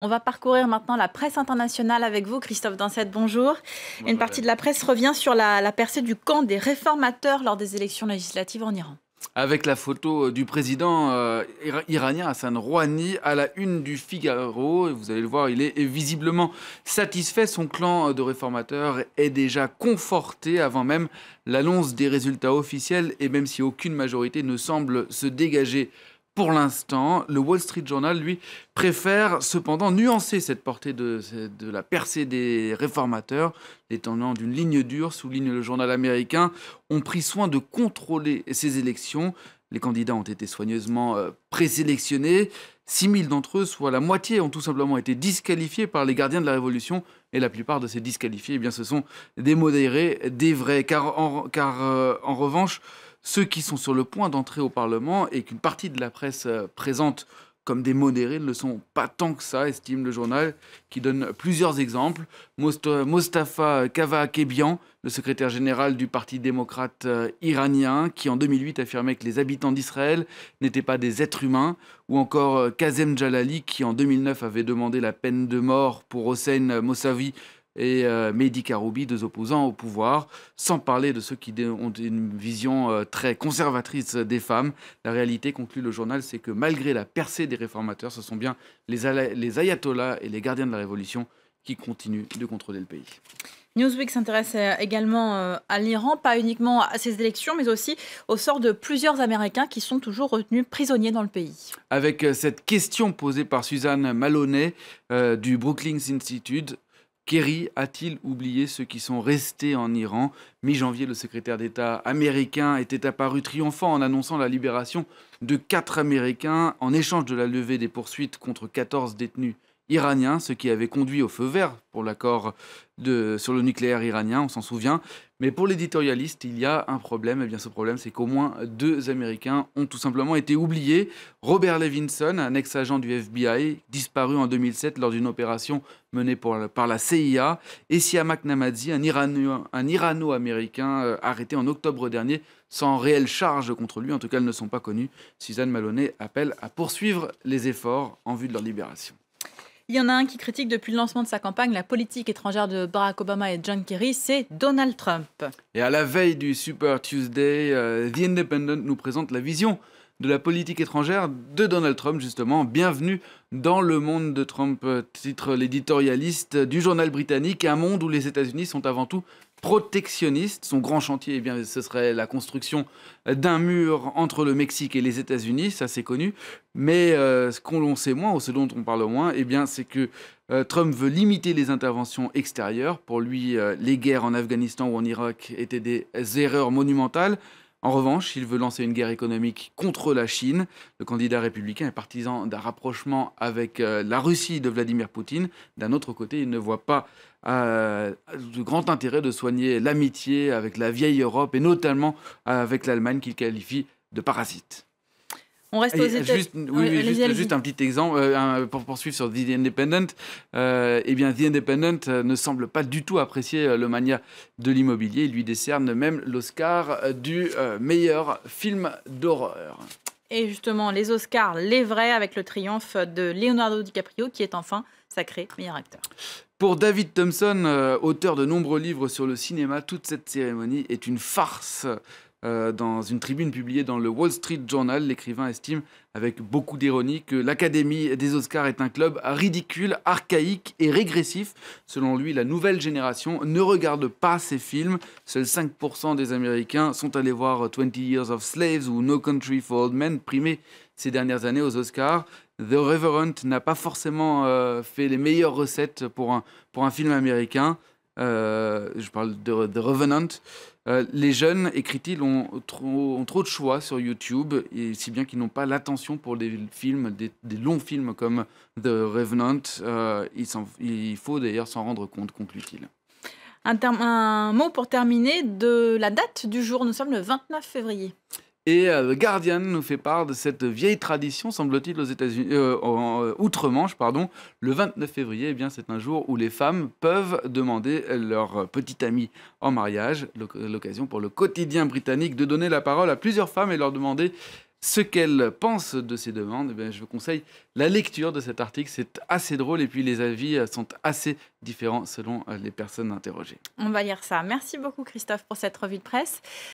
On va parcourir maintenant la presse internationale avec vous, Christophe Dansette, bonjour. Une partie de la presse revient sur la, percée du camp des réformateurs lors des élections législatives en Iran. Avec la photo euh, du président euh, iranien Hassan Rouhani à la une du Figaro, vous allez le voir, il est visiblement satisfait. Son clan de réformateurs est déjà conforté avant même l'annonce des résultats officiels et même si aucune majorité ne semble se dégager pour l'instant, le Wall Street Journal, lui, préfère cependant nuancer cette portée de, la percée des réformateurs. Les d'une ligne dure, souligne le journal américain, ont pris soin de contrôler ces élections. Les candidats ont été soigneusement euh, présélectionnés. 6000 d'entre eux, soit la moitié, ont tout simplement été disqualifiés par les gardiens de la Révolution. Et la plupart de ces disqualifiés, eh bien, ce sont des modérés, des vrais. Car en euh, revanche, ceux qui sont sur le point d'entrer au Parlement et qu'une partie de la presse euh, présente comme des modérés ne le sont pas tant que ça, estime le journal, qui donne plusieurs exemples. Euh, Mostafa Kava Kebian, le secrétaire général du Parti démocrate euh, iranien, qui en 2008 affirmait que les habitants d'Israël n'étaient pas des êtres humains, ou encore Kazem Jalali, qui en 2009 avait demandé la peine de mort pour Hossein Mossavi, et euh, Mehdi Karoubi, deux opposants au pouvoir, sans parler de ceux qui ont une vision euh, très conservatrice des femmes. La réalité, conclut le journal, c'est que malgré la percée des réformateurs, ce sont bien les, les ayatollahs et les gardiens de la révolution qui continuent de contrôler le pays. Newsweek s'intéresse euh, également à l'Iran, pas uniquement à ses élections, mais aussi au sort de plusieurs Américains qui sont toujours retenus prisonniers dans le pays. Avec cette question posée par Suzanne Maloney du Brookings Institute, Kerry a-t-il oublié ceux qui sont restés en Iran Mi-janvier, le secrétaire d'État américain était apparu triomphant en annonçant la libération de quatre Américains en échange de la levée des poursuites contre 14 détenus iranien, ce qui avait conduit au feu vert pour l'accord sur le nucléaire iranien, on s'en souvient. Mais pour l'éditorialiste, il y a un problème. Et eh bien, ce problème, c'est qu'au moins deux Américains ont tout simplement été oubliés. Robert Levinson, un ex-agent du FBI, disparu en 2007 lors d'une opération menée par la CIA, et Siamak Namadzi, un, Irano, américain euh, arrêté en octobre dernier sans réelle charge contre lui. En tout cas, elles ne sont pas connues. Suzanne Maloney appelle à poursuivre les efforts en vue de leur libération. Il y en a un qui critique depuis le lancement de sa campagne la politique étrangère de Barack Obama et John Kerry, c'est Donald Trump. Et à la veille du Super Tuesday, euh, The Independent nous présente la vision de la politique étrangère de Donald Trump, justement. Bienvenue dans le monde de Trump, euh, titre l'éditorialiste du journal britannique, un monde où les États-Unis sont avant tout protectionniste. Son grand chantier, eh bien, ce serait la construction d'un mur entre le Mexique et les États-Unis, ça c'est connu. Mais euh, ce qu'on sait moins, ou ce dont on parle moins, eh bien, c'est que euh, Trump veut limiter les interventions extérieures. Pour lui, euh, les guerres en Afghanistan ou en Irak étaient des erreurs monumentales. En revanche, il veut lancer une guerre économique contre la Chine. Le candidat républicain est partisan d'un rapprochement avec euh, la Russie de Vladimir Poutine. D'un autre côté, il ne voit pas euh, de grand intérêt de soigner l'amitié avec la vieille Europe et notamment euh, avec l'Allemagne qu'il qualifie de parasite. On reste aux états Juste, juste, un petit exemple euh, pour poursuivre sur The Independent. Euh, eh bien, The Independent euh, ne semble pas du tout apprécier le mania de l'immobilier. Il lui décerne même l'Oscar du meilleur film d'horreur. Et justement, les Oscars, les vrais, avec le triomphe de Leonardo DiCaprio, qui est enfin sacré meilleur acteur. Pour David Thompson, auteur de nombreux livres sur le cinéma, toute cette cérémonie est une farce. Euh, dans une tribune publiée dans le Wall Street Journal, l'écrivain estime avec beaucoup d'ironie que l'Académie des Oscars est un club ridicule, archaïque et régressif. Selon lui, la nouvelle génération ne regarde pas ces films. Seuls 5% des Américains sont allés voir 20 Years of Slaves ou No Country for Old Men, primés ces dernières années aux Oscars. The Reverend n'a pas forcément euh, fait les meilleures recettes pour pour un film américain. Euh, je parle de, The Revenant, euh, les jeunes, écrit-il, ont trop, ont trop, de choix sur YouTube, et si bien qu'ils n'ont pas l'attention pour des films, des, longs films comme The Revenant. Euh, il, faut d'ailleurs s'en rendre compte, conclut-il. un mot pour terminer de la date du jour. Nous sommes le 29 février. Et euh, Guardian nous fait part de cette vieille tradition, semble-t-il, aux États-Unis, euh, euh, outre-Manche, pardon. Le 29 février, eh bien, c'est un jour où les femmes peuvent demander leur petit ami en mariage, l'occasion pour le quotidien britannique de donner la parole à plusieurs femmes et leur demander ce qu'elles pensent de ces demandes, Et eh bien, je vous conseille la lecture de cet article. C'est assez drôle et puis les avis sont assez différents selon les personnes interrogées. On va lire ça. Merci beaucoup Christophe pour cette revue de presse.